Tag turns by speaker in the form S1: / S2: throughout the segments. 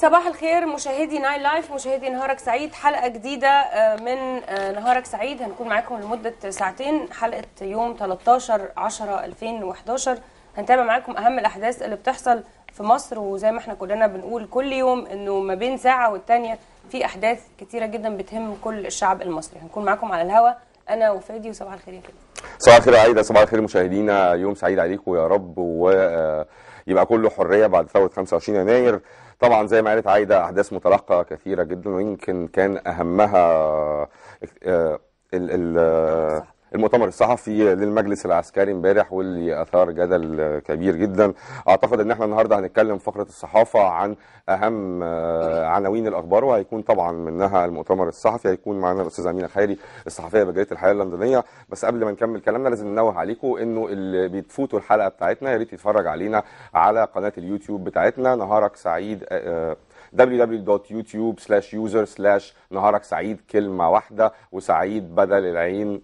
S1: صباح الخير مشاهدي ناين لايف مشاهدي نهارك سعيد حلقه جديده آه، من آه، نهارك سعيد هنكون معاكم لمده ساعتين حلقه يوم 13 10 2011 هنتابع معاكم اهم الاحداث اللي بتحصل في مصر وزي ما احنا كلنا بنقول كل يوم انه ما بين ساعه والتانيه في احداث كتيره جدا بتهم كل الشعب المصري هنكون معاكم على الهوا انا وفادي وصباح الخير يا فادي
S2: صباح الخير يا عايده صباح الخير مشاهدينا يوم سعيد عليكم يا رب ويبقى آه، كله حريه بعد ثوره 25 يناير طبعا زي ما قالت عايده احداث متلقه كثيره جدا ويمكن كان اهمها آه، آه، ال ال المؤتمر الصحفي للمجلس العسكري امبارح واللي اثار جدل كبير جدا اعتقد ان احنا النهارده هنتكلم فقره الصحافه عن اهم آه، عناوين الاخبار وهيكون طبعا منها المؤتمر الصحفي هيكون معنا الاستاذ امينه خيري الصحفيه بجريده الحياه اللندنيه بس قبل ما نكمل كلامنا لازم ننوه عليكم انه اللي بتفوتوا الحلقه بتاعتنا يا ريت يتفرج علينا على قناه اليوتيوب بتاعتنا نهارك سعيد آه، آه، www.youtube سلاش user سلاش نهارك سعيد كلمة واحدة وسعيد بدل العين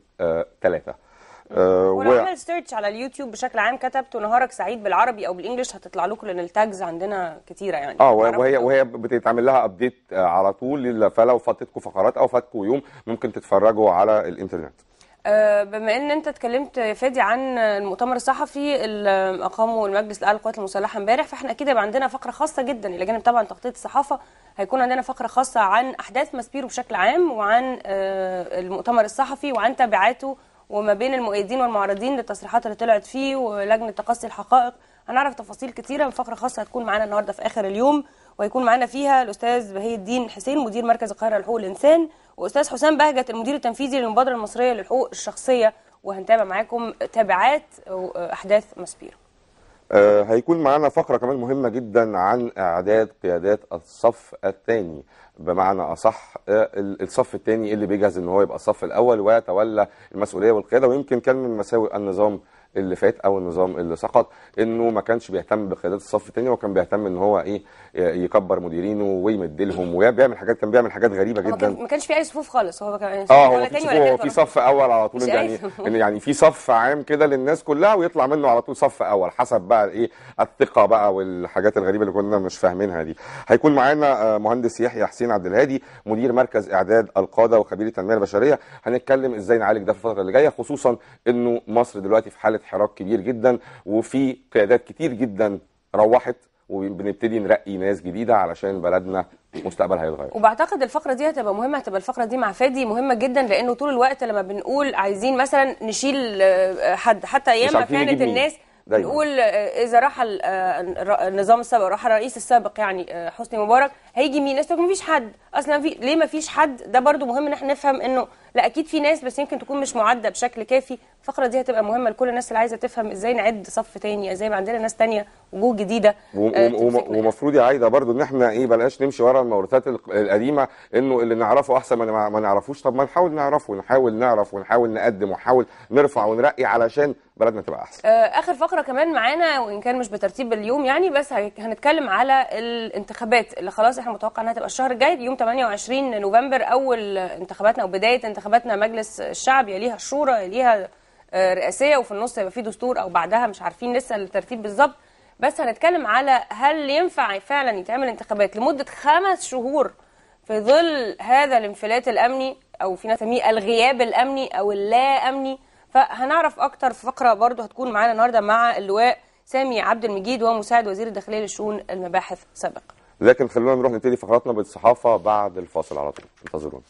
S2: ثلاثة آه،, آه،, أه ولو عمل
S1: سيرش على اليوتيوب بشكل عام كتبت نهارك سعيد بالعربي او بالانجلش هتطلع لكم لان التاجز عندنا كتيره يعني اه وهي
S2: وهي بتتعمل لها ابديت آه، على طول فلو فاتتكم فقرات او فاتكم يوم ممكن تتفرجوا على الانترنت
S1: آه، بما ان انت اتكلمت يا فادي عن المؤتمر الصحفي اللي اقامه المجلس الاعلى للقوات المسلحه امبارح فاحنا اكيد هيبقى عندنا فقره خاصه جدا الى جانب طبعا تغطيه الصحافه هيكون عندنا فقره خاصه عن احداث ماسبيرو بشكل عام وعن آه، المؤتمر الصحفي وعن تبعاته وما بين المؤيدين والمعارضين للتصريحات اللي طلعت فيه ولجنه تقصي الحقائق هنعرف تفاصيل كثيره فقره خاصه هتكون معانا النهارده في اخر اليوم ويكون معانا فيها الاستاذ بهي الدين حسين مدير مركز القاهره لحقوق الانسان واستاذ حسام بهجت المدير التنفيذي للمبادره المصريه للحقوق الشخصيه وهنتابع معاكم تبعات احداث ماسبيرو
S2: آه، هيكون معانا فقرة كمان مهمة جدا عن إعداد قيادات الصف الثاني بمعنى أصح آه، الصف الثاني اللي بيجهز إن هو يبقى الصف الأول ويتولى المسؤولية والقيادة ويمكن كان من مساوئ النظام اللي فات او النظام اللي سقط انه ما كانش بيهتم بقيادات الصف الثاني هو كان بيهتم ان هو ايه يكبر مديرينه ويمدلهم وبيعمل حاجات كان بيعمل حاجات غريبه جدا ما
S1: كانش في اي صفوف خالص هو كان يعني اه هو في هو في صف
S2: اول على طول يعني يعني في صف عام كده للناس كلها ويطلع منه على طول صف اول حسب بقى ايه الثقه بقى والحاجات الغريبه اللي كنا مش فاهمينها دي هيكون معانا آه، مهندس يحيى حسين عبد الهادي مدير مركز اعداد القاده وخبير التنميه البشريه هنتكلم ازاي نعالج ده في الفتره اللي جايه خصوصا انه مصر دلوقتي في حاله حراك كبير جدا وفي قيادات كتير جدا روحت وبنبتدي نرقي ناس جديده علشان بلدنا مستقبلها هيتغير
S1: وبعتقد الفقره دي هتبقى مهمه هتبقى الفقره دي مع فادي مهمه جدا لانه طول الوقت لما بنقول عايزين مثلا نشيل آه، حد حتى ايام ما كانت الناس دايما. نقول آه، اذا راح النظام آه، السابق راح الرئيس السابق يعني حسني مبارك هيجي مين؟ مفيش حد اصلا في ليه مفيش حد ده برضو مهم ان احنا نفهم انه لا اكيد في ناس بس يمكن تكون مش معده بشكل كافي الفقره دي هتبقى مهمه لكل الناس اللي عايزه تفهم ازاي نعد صف تاني ازاي ما عندنا ناس تانية وجوه جديده آه،
S2: ومفروض يا عايده برضو ان احنا ايه بلاش نمشي ورا الموروثات القديمه انه اللي نعرفه احسن ما, ما نعرفوش طب ما نحاول نعرفه ونحاول نعرف ونحاول نقدم ونحاول نرفع ونرقي علشان بلدنا تبقى احسن
S1: آه، اخر فقره كمان معانا وان كان مش بترتيب اليوم يعني بس هنتكلم على الانتخابات اللي خلاص احنا متوقع انها تبقى الشهر الجاي يوم 28 نوفمبر اول انتخاباتنا او بدايه انتخاباتنا مجلس الشعب يليها الشورى يليها آه، رئاسيه وفي النص يبقى في دستور او بعدها مش عارفين لسه الترتيب بالظبط بس هنتكلم على هل ينفع فعلا يتعمل انتخابات لمده خمس شهور في ظل هذا الانفلات الامني او في ناس الغياب الامني او اللا امني فهنعرف اكتر في فقره برضه هتكون معانا النهارده مع اللواء سامي عبد المجيد وهو مساعد وزير الداخليه للشؤون المباحث سابقا
S2: لكن خلونا نروح نبتدي فقراتنا بالصحافه بعد الفاصل على طول انتظرونا